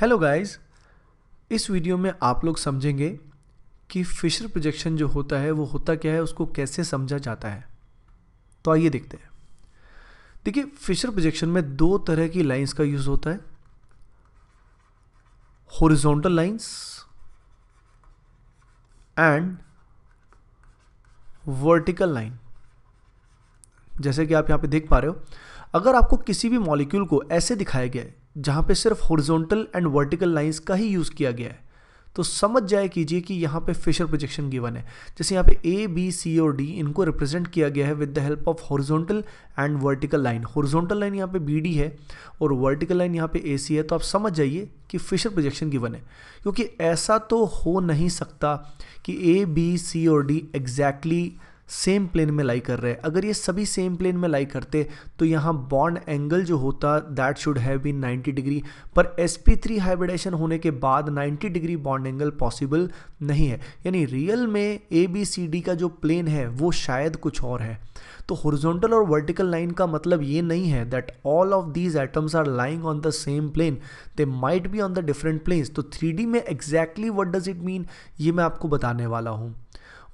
hello guys इस video में आप लोग समझेंगे कि फिशर प्रोजेक्शन जो होता है वो होता क्या है उसको कैसे समझा जाता है तो आइए देखते हैं देखिए फिशर प्रोजेक्शन में दो तरह की लाइंस का यूज़ होता है horizontal lines and vertical line जैसे कि आप यहाँ पे देख पा रहे हो अगर आपको किसी भी मॉलिक्यूल को ऐसे दिखाया गया है जहाँ पे सिर्फ हॉरिजॉन्टल एंड वर्टिकल लाइंस का ही यूज़ किया गया है तो समझ जाए कीजिए कि यहाँ पे फिशर प्रोजेक्शन गिवन है जैसे यहाँ पे ए बी सी और डी इनको रिप्रेजेंट किया गया है with the help of horizontal and vertical line horizontal line यहाँ पे बी डी है और वर्टिकल लाइन यहाँ पे ए सी है तो आप समझ जाइए कि फिशर प्रोजेक्शन गिवन है क्योंकि ऐसा तो हो नहीं सकता कि ए बी सी और D exactly exactly same plane में लाई कर रहे हैं अगर ये सभी सेम प्लेन में लाई करते तो यहाँ बॉन्ड एंगल जो होता that should have been 90 degree पर एस पी थ्री हाइब्रिडेशन होने के बाद 90 डिग्री बॉन्ड एंगल पॉसिबल नहीं है यानी रियल में ए बी सी डी का जो प्लेन है वो शायद कुछ और है तो हॉरिजॉन्टल और वर्टिकल लाइन का मतलब ये नहीं है that all of these atoms are lying on the same plane they might be on the different planes तो थ्री में exactly what does it mean ये मैं आपको बताने वाला हूँ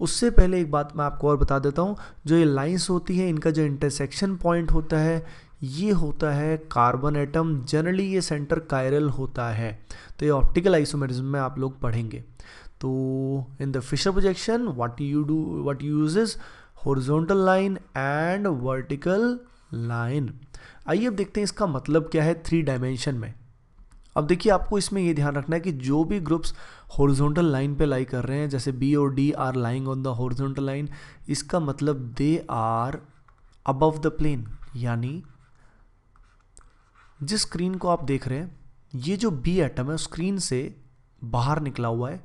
उससे पहले एक बात मैं आपको और बता देता हूँ जो ये लाइंस होती हैं इनका जो इंटरसेक्शन पॉइंट होता है ये होता है कार्बन एटम जनरली ये सेंटर कायरल होता है तो ये ऑप्टिकल आइसोमेरिज्म में आप लोग पढ़ेंगे तो in the Fisher projection what you do what is horizontal line and vertical line आइए अब देखते हैं इसका मतलब क्या है थ्री डायमेंशन में अब देखिए आपको इसमें ये ध्यान रखना है कि जो भी ग्रुप्स हॉरिजॉन्टल लाइन पे लाई कर रहे हैं जैसे बी और D are lying on the horizontal line इसका मतलब they are above the plane यानी जिस स्क्रीन को आप देख रहे हैं ये जो बी एटम है स्क्रीन से बाहर निकला हुआ है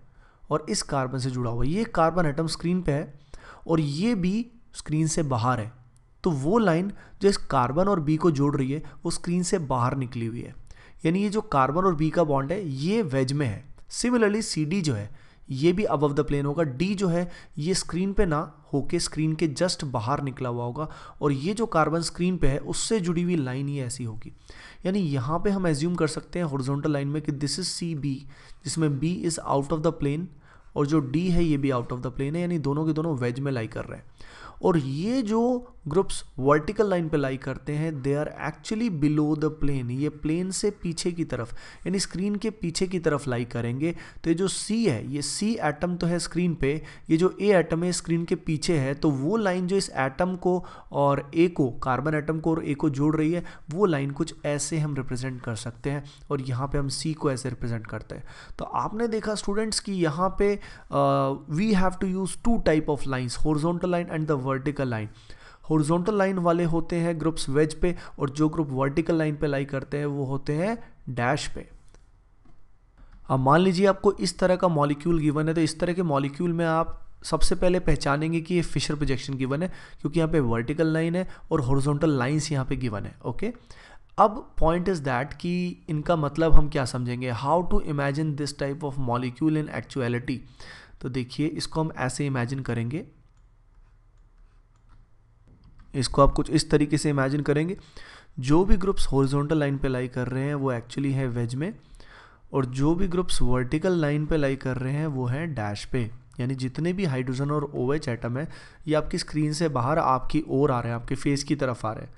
और इस कार्बन से जुड़ा हुआ है ये कार्बन एटम स्क्रीन पे है और ये बी स्क्रीन से बाहर है तो वो लाइन जो इस कार्बन और बी को जोड़ रही है वो स्क्रीन से बाहर निकली हुई है यानी ये जो कार्बन और बी का बॉन्ड है ये वेज में है सिमिलरली सी डी जो है ये भी अबव द प्लेन होगा डी जो है ये स्क्रीन पे ना होके स्क्रीन के जस्ट बाहर निकला हुआ होगा और ये जो कार्बन स्क्रीन पे है उससे जुड़ी हुई लाइन ही ऐसी होगी यानी यहाँ पे हम एज्यूम कर सकते हैं हॉरिजॉन्टल लाइन में कि दिस इज सी बी जिसमें B is out of the plane और जो डी है ये भी आउट ऑफ द प्लेन है यानी दोनों के दोनों वेज में लाई कर रहे हैं और ये जो ग्रुप्स वर्टिकल लाइन पे लाई करते हैं they are actually below the plane ये प्लेन से पीछे की तरफ यानी स्क्रीन के पीछे की तरफ लाई करेंगे तो ये जो सी है ये सी एटम तो है स्क्रीन पे ये जो ए एटम है स्क्रीन के पीछे है तो वो लाइन जो इस एटम को और ए को कार्बन एटम को और ए को जोड़ रही है वो लाइन कुछ ऐसे हम रिप्रेजेंट कर सकते हैं और यहाँ पर हम सी को ऐसे रिप्रेजेंट करते हैं तो आपने देखा स्टूडेंट्स कि यहाँ पे we have to use two type of lines horizontal line and the vertical line horizontal line वाले होते हैं ग्रुप्स वेज पे और जो ग्रुप वर्टिकल लाइन पे लाई करते हैं वो होते हैं डैश पे अब मान लीजिए आपको इस तरह का मॉलिक्यूल गिवन है तो इस तरह के मॉलिक्यूल में आप सबसे पहले पहचानेंगे कि ये फिशर प्रोजेक्शन गिवन है क्योंकि यहाँ पे वर्टिकल लाइन है और हॉरिजॉन्टल लाइंस यहाँ पे गिवन है ओके अब पॉइंट इज़ दैट कि इनका मतलब हम क्या समझेंगे how to imagine this type of molecule in actuality तो देखिए इसको हम ऐसे इमेजिन करेंगे इसको आप कुछ इस तरीके से इमेजिन करेंगे जो भी ग्रुप्स हॉरिजॉन्टल लाइन पे लाई कर रहे हैं वो एक्चुअली है वेज में और जो भी ग्रुप्स वर्टिकल लाइन पे लाई कर रहे हैं वो है डैश पे यानी जितने भी हाइड्रोजन और ओ एच एटम है ये आपकी स्क्रीन से बाहर आपकी ओर आ रहे हैं आपके फेस की तरफ आ रहे हैं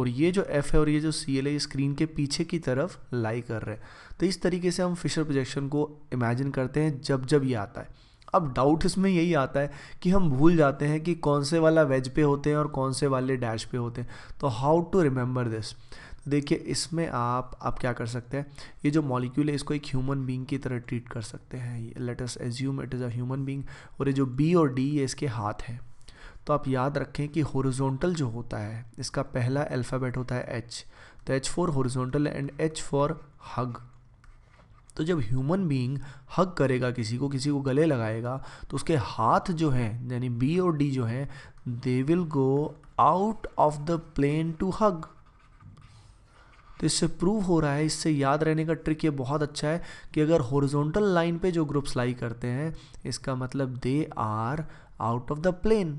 और ये जो F है और ये जो सी एल है ये स्क्रीन के पीछे की तरफ लाई कर रहे हैं तो इस तरीके से हम फिशर प्रोजेक्शन को इमेजिन करते हैं जब जब ये आता है अब डाउट इसमें यही आता है कि हम भूल जाते हैं कि कौन से वाला वेज पे होते हैं और कौन से वाले डैश पे होते हैं तो हाउ टू रिमेंबर दिस देखिए इसमें आप आप क्या कर सकते हैं ये जो मॉलिक्यूल है इसको एक ह्यूमन बींग की तरह ट्रीट कर सकते हैं let us assume it is a human being और ये जो बी और डी ये इसके हाथ हैं तो आप याद रखें कि हॉरिजॉन्टल जो होता है इसका पहला अल्फ़ाबेट होता है एच तो H for horizontal and H for hug तो जब ह्यूमन बीइंग हग करेगा किसी को किसी को गले लगाएगा तो उसके हाथ जो हैं यानी बी और डी जो हैं they will go out of the plane to hug तो इससे प्रूव हो रहा है इससे याद रहने का ट्रिक ये बहुत अच्छा है कि अगर हॉरिजॉन्टल लाइन पे जो ग्रुप्स लाई करते हैं इसका मतलब they are out of the plane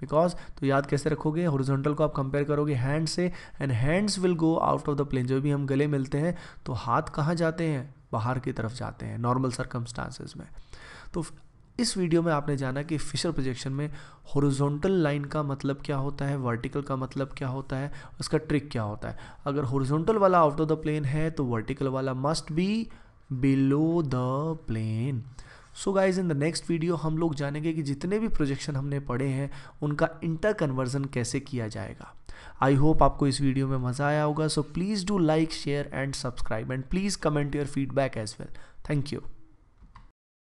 because तो याद कैसे रखोगे हॉरिजॉन्टल को आप कंपेयर करोगे हैंड से and hands will go out of the plane जब भी हम गले मिलते हैं तो हाथ कहाँ जाते हैं बाहर की तरफ जाते हैं नॉर्मल सर्कमस्टांसिस में तो इस वीडियो में आपने जाना कि फिशर प्रोजेक्शन में हॉरिजॉन्टल लाइन का मतलब क्या होता है वर्टिकल का मतलब क्या होता है उसका ट्रिक क्या होता है अगर हॉरिजॉन्टल वाला आउट ऑफ द प्लेन है तो वर्टिकल वाला must be below the plane so guys in the next video हम लोग जानेंगे कि जितने भी प्रोजेक्शन हमने पढ़े हैं उनका इंटर कन्वर्जन कैसे किया जाएगा आई होप आपको इस वीडियो में मज़ा आया होगा so please do like share and subscribe and please comment your feedback as well thank you